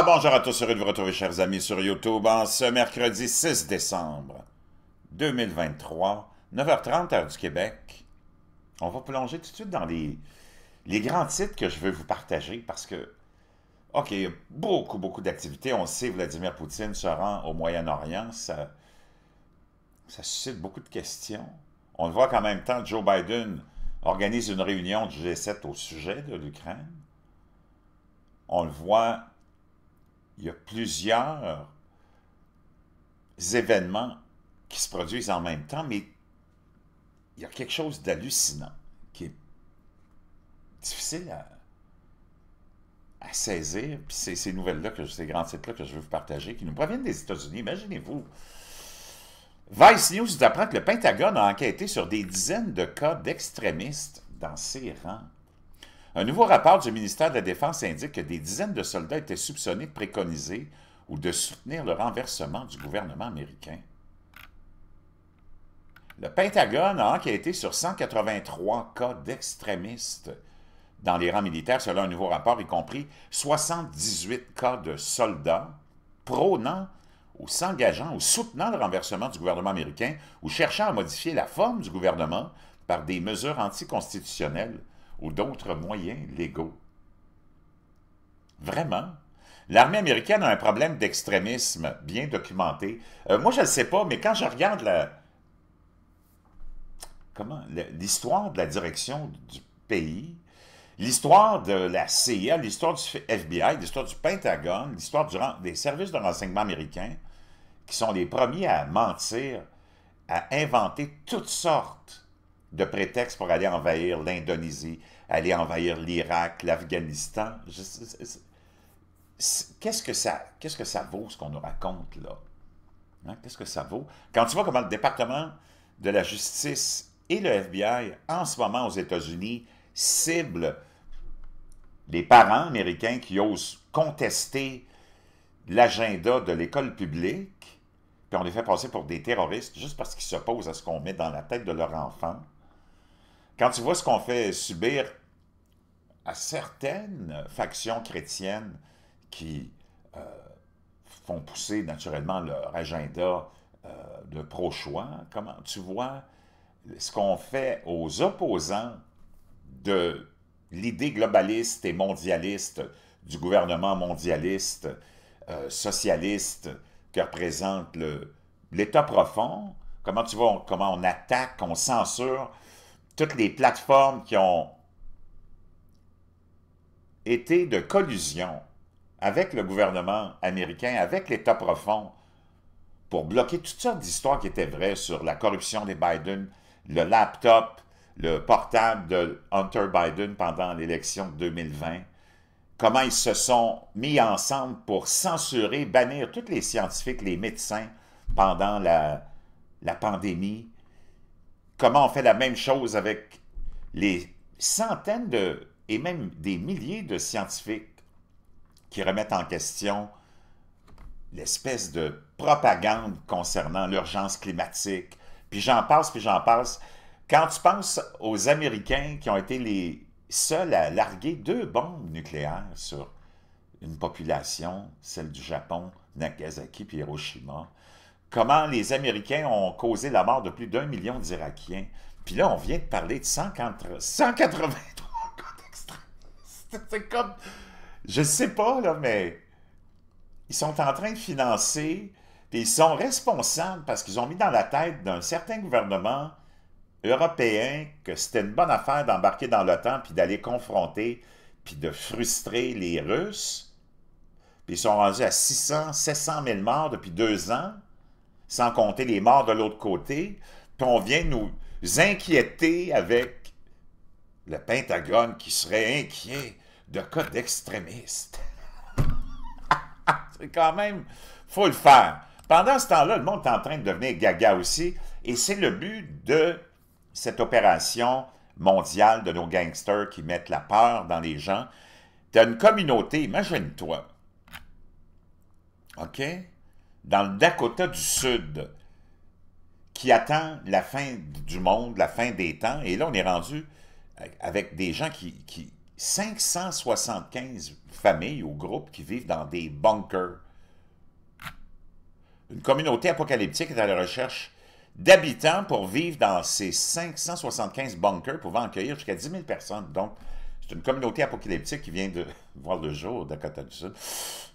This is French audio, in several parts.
Ah, bonjour à tous, heureux de vous retrouver, chers amis, sur YouTube en ce mercredi 6 décembre 2023, 9h30, heure du Québec. On va plonger tout de suite dans les, les grands titres que je veux vous partager parce que, OK, beaucoup, beaucoup d'activités. On sait Vladimir Poutine se rend au Moyen-Orient. Ça, ça suscite beaucoup de questions. On le voit qu'en même temps, Joe Biden organise une réunion du G7 au sujet de l'Ukraine. On le voit il y a plusieurs événements qui se produisent en même temps, mais il y a quelque chose d'hallucinant qui est difficile à, saisir. Puis c'est ces nouvelles-là, ces grands titres-là que je veux vous partager, qui nous proviennent des États-Unis. Imaginez-vous. Vice News nous apprend que le Pentagone a enquêté sur des dizaines de cas d'extrémistes dans ses rangs un nouveau rapport du ministère de la Défense indique que des dizaines de soldats étaient soupçonnés de préconiser ou de soutenir le renversement du gouvernement américain. Le Pentagone a enquêté sur 183 cas d'extrémistes dans les rangs militaires, selon un nouveau rapport, y compris 78 cas de soldats prônant ou s'engageant ou soutenant le renversement du gouvernement américain ou cherchant à modifier la forme du gouvernement par des mesures anticonstitutionnelles ou d'autres moyens légaux. Vraiment? L'armée américaine a un problème d'extrémisme bien documenté. Euh, moi, je ne sais pas, mais quand je regarde la... Comment? L'histoire de la direction du pays, l'histoire de la CIA, l'histoire du FBI, l'histoire du Pentagone, l'histoire des services de renseignement américains, qui sont les premiers à mentir, à inventer toutes sortes de prétexte pour aller envahir l'Indonésie, aller envahir l'Irak, l'Afghanistan. Qu'est-ce que ça, qu'est-ce que ça vaut ce qu'on nous raconte là hein? Qu'est-ce que ça vaut Quand tu vois comment le département de la justice et le FBI en ce moment aux États-Unis ciblent les parents américains qui osent contester l'agenda de l'école publique, puis on les fait passer pour des terroristes juste parce qu'ils s'opposent à ce qu'on met dans la tête de leur enfant. Quand tu vois ce qu'on fait subir à certaines factions chrétiennes qui euh, font pousser naturellement leur agenda euh, de pro-choix, comment tu vois ce qu'on fait aux opposants de l'idée globaliste et mondialiste du gouvernement mondialiste, euh, socialiste que représente l'État profond, comment tu vois, comment on attaque, on censure toutes les plateformes qui ont été de collusion avec le gouvernement américain, avec l'État profond, pour bloquer toutes sortes d'histoires qui étaient vraies sur la corruption des Biden, le laptop, le portable de Hunter Biden pendant l'élection de 2020, comment ils se sont mis ensemble pour censurer, bannir tous les scientifiques, les médecins pendant la, la pandémie, comment on fait la même chose avec les centaines de, et même des milliers de scientifiques qui remettent en question l'espèce de propagande concernant l'urgence climatique. Puis j'en passe, puis j'en passe. Quand tu penses aux Américains qui ont été les seuls à larguer deux bombes nucléaires sur une population, celle du Japon, Nagasaki et Hiroshima, comment les Américains ont causé la mort de plus d'un million d'Irakiens. Puis là, on vient de parler de 183 C'est comme... Je sais pas, là, mais... Ils sont en train de financer, puis ils sont responsables parce qu'ils ont mis dans la tête d'un certain gouvernement européen que c'était une bonne affaire d'embarquer dans l'OTAN puis d'aller confronter puis de frustrer les Russes. Puis ils sont rendus à 600, 700 000 morts depuis deux ans sans compter les morts de l'autre côté, qu'on vient nous inquiéter avec le Pentagone qui serait inquiet de cas d'extrémistes. C'est quand même, faut le faire. Pendant ce temps-là, le monde est en train de devenir gaga aussi, et c'est le but de cette opération mondiale de nos gangsters qui mettent la peur dans les gens. T'as une communauté, imagine-toi. OK? dans le Dakota du Sud, qui attend la fin du monde, la fin des temps. Et là, on est rendu avec des gens qui... 575 familles ou groupes qui vivent dans des bunkers. Une communauté apocalyptique est à la recherche d'habitants pour vivre dans ces 575 bunkers pouvant accueillir jusqu'à 10 000 personnes. Donc, c'est une communauté apocalyptique qui vient de voir le jour au Dakota du Sud.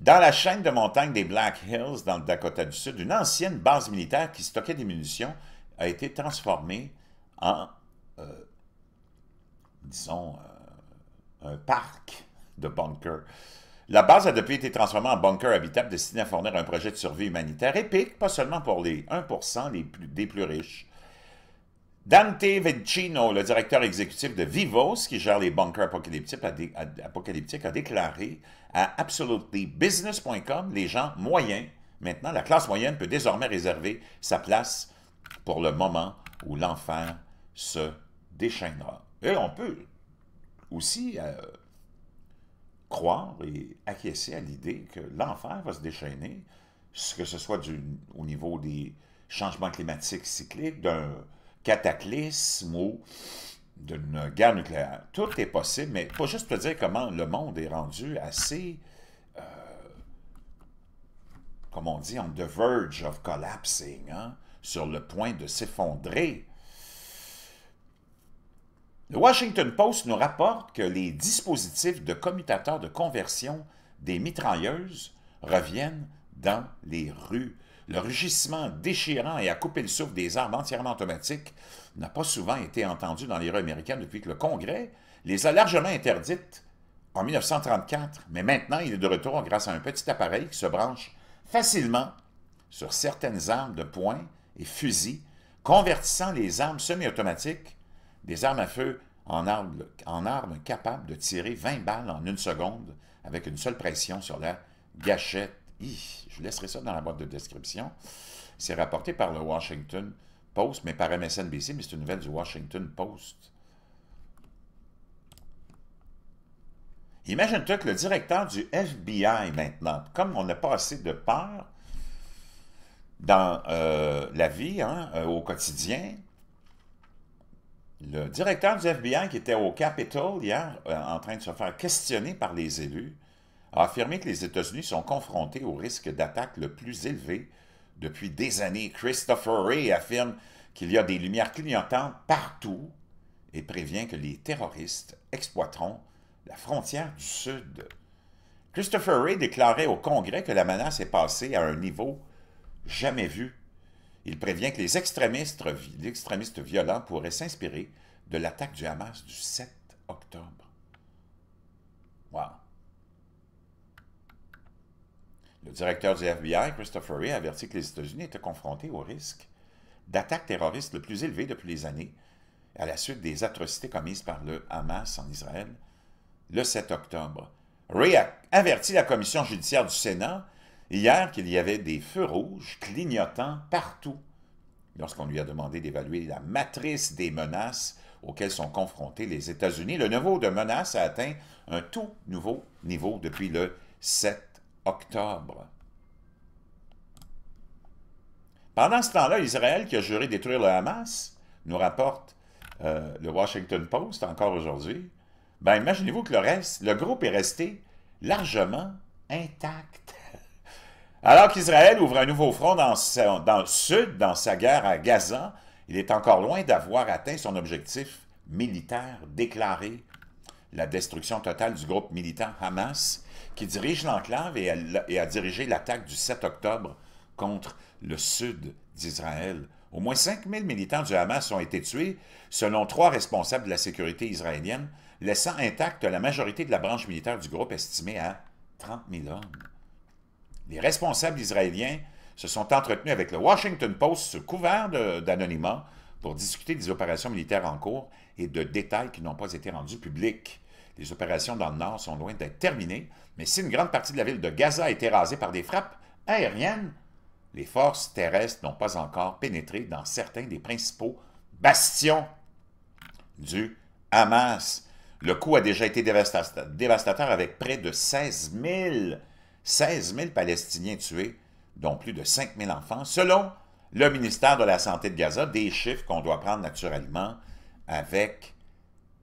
Dans la chaîne de montagnes des Black Hills, dans le Dakota du Sud, une ancienne base militaire qui stockait des munitions a été transformée en, euh, disons, euh, un parc de bunkers. La base a depuis été transformée en bunker habitable destiné à fournir un projet de survie humanitaire épique, pas seulement pour les 1% les plus, des plus riches, Dante Vincino, le directeur exécutif de Vivos, qui gère les bunkers apocalyptiques, a, déclaré à absolutelybusiness.com les gens moyens. Maintenant, la classe moyenne peut désormais réserver sa place pour le moment où l'enfer se déchaînera. Et on peut aussi euh, croire et acquiescer à l'idée que l'enfer va se déchaîner, que ce soit au niveau des changements climatiques cycliques, d'un cataclysme ou d'une guerre nucléaire. Tout est possible, mais pas juste pour dire comment le monde est rendu assez, euh, comme on dit, on the verge of collapsing, hein, sur le point de s'effondrer. Le Washington Post nous rapporte que les dispositifs de commutateurs de conversion des mitrailleuses reviennent dans les rues. Le rugissement déchirant et à couper le souffle des armes entièrement automatiques n'a pas souvent été entendu dans les rues américaines depuis que le Congrès les a largement interdites en 1934, mais maintenant il est de retour grâce à un petit appareil qui se branche facilement sur certaines armes de poing et fusils, convertissant les armes semi-automatiques, des armes à feu en armes, en armes capables de tirer 20 balles en une seconde avec une seule pression sur la gâchette je vous laisserai ça dans la boîte de description. C'est rapporté par le Washington Post, mais par MSNBC, mais c'est une nouvelle du Washington Post. Imagine-toi que le directeur du FBI maintenant, comme on n'a pas assez de peur dans euh, la vie, hein, euh, au quotidien, le directeur du FBI qui était au Capitol hier euh, en train de se faire questionner par les élus, a affirmé que les États-Unis sont confrontés au risque d'attaque le plus élevé depuis des années. Christopher Ray affirme qu'il y a des lumières clignotantes partout et prévient que les terroristes exploiteront la frontière du Sud. Christopher Ray déclarait au Congrès que la menace est passée à un niveau jamais vu. Il prévient que les extrémistes, les extrémistes violents pourraient s'inspirer de l'attaque du Hamas du 7 octobre. Wow. Le directeur du FBI, Christopher Wray, a averti que les États-Unis étaient confrontés au risque d'attaques terroristes le plus élevé depuis les années, à la suite des atrocités commises par le Hamas en Israël le 7 octobre. Ray a averti la commission judiciaire du Sénat hier qu'il y avait des feux rouges clignotants partout lorsqu'on lui a demandé d'évaluer la matrice des menaces auxquelles sont confrontés les États-Unis. Le niveau de menace a atteint un tout nouveau niveau depuis le 7 octobre. Pendant ce temps-là, Israël, qui a juré détruire le Hamas, nous rapporte euh, le Washington Post encore aujourd'hui, ben imaginez-vous que le reste, le groupe est resté largement intact. Alors qu'Israël ouvre un nouveau front dans, dans, le sud, dans sa guerre à Gaza, il est encore loin d'avoir atteint son objectif militaire déclaré, la destruction totale du groupe militant Hamas, qui dirige l'enclave et, a dirigé l'attaque du 7 octobre contre le sud d'Israël. Au moins 5000 militants du Hamas ont été tués, selon trois responsables de la sécurité israélienne, laissant intacte la majorité de la branche militaire du groupe estimée à 30 000 hommes. Les responsables israéliens se sont entretenus avec le Washington Post couvert d'anonymat pour discuter des opérations militaires en cours et de détails qui n'ont pas été rendus publics. Les opérations dans le nord sont loin d'être terminées, mais si une grande partie de la ville de Gaza a été rasée par des frappes aériennes, les forces terrestres n'ont pas encore pénétré dans certains des principaux bastions du Hamas. Le coup a déjà été dévastateur avec près de 16 000, Palestiniens tués, dont plus de 5 000 enfants, selon le ministère de la Santé de Gaza, des chiffres qu'on doit prendre naturellement avec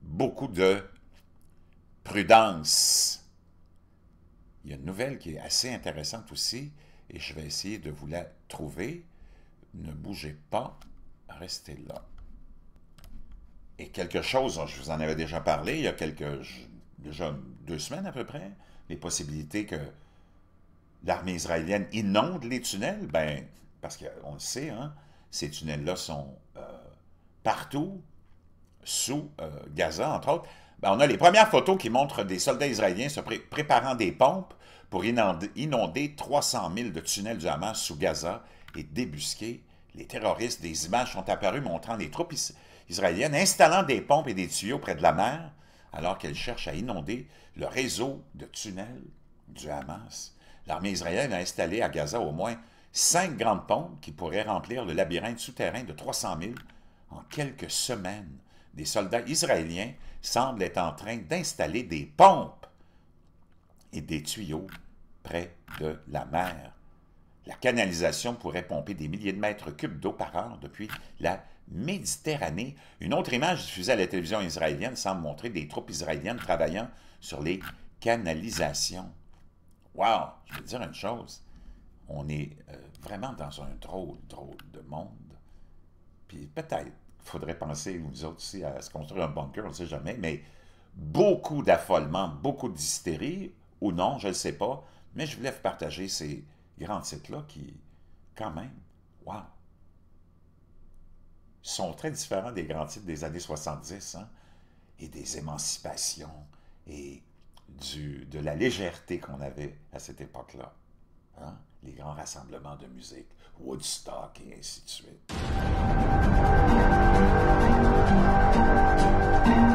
beaucoup de prudence. Il y a une nouvelle qui est assez intéressante aussi, et je vais essayer de vous la trouver. Ne bougez pas, restez là. Et quelque chose, je vous en avais déjà parlé il y a quelques, déjà deux semaines à peu près, les possibilités que l'armée israélienne inonde les tunnels, ben, parce qu'on le sait, hein, ces tunnels-là sont euh, partout, sous euh, Gaza, entre autres. Ben, on a les premières photos qui montrent des soldats israéliens se préparant des pompes pour inonder, 300 000 de tunnels du Hamas sous Gaza et débusquer les terroristes. Des images sont apparues montrant les troupes israéliennes installant des pompes et des tuyaux près de la mer alors qu'elles cherchent à inonder le réseau de tunnels du Hamas. L'armée israélienne a installé à Gaza au moins cinq grandes pompes qui pourraient remplir le labyrinthe souterrain de 300 000 en quelques semaines des soldats israéliens semblent être en train d'installer des pompes et des tuyaux près de la mer. La canalisation pourrait pomper des milliers de mètres cubes d'eau par heure depuis la Méditerranée. Une autre image diffusée à la télévision israélienne semble montrer des troupes israéliennes travaillant sur les canalisations. Wow! Je vais dire une chose. On est euh, vraiment dans un drôle, drôle de monde. Puis peut-être il faudrait penser, nous autres aussi, à se construire un bunker, on ne sait jamais, mais beaucoup d'affolement, beaucoup d'hystérie, ou non, je ne sais pas, mais je voulais vous partager ces grands titres-là qui, quand même, wow, sont très différents des grands titres des années 70, hein, et des émancipations, et du, de la légèreté qu'on avait à cette époque-là. Hein? les grands rassemblements de musique, Woodstock et ainsi de suite.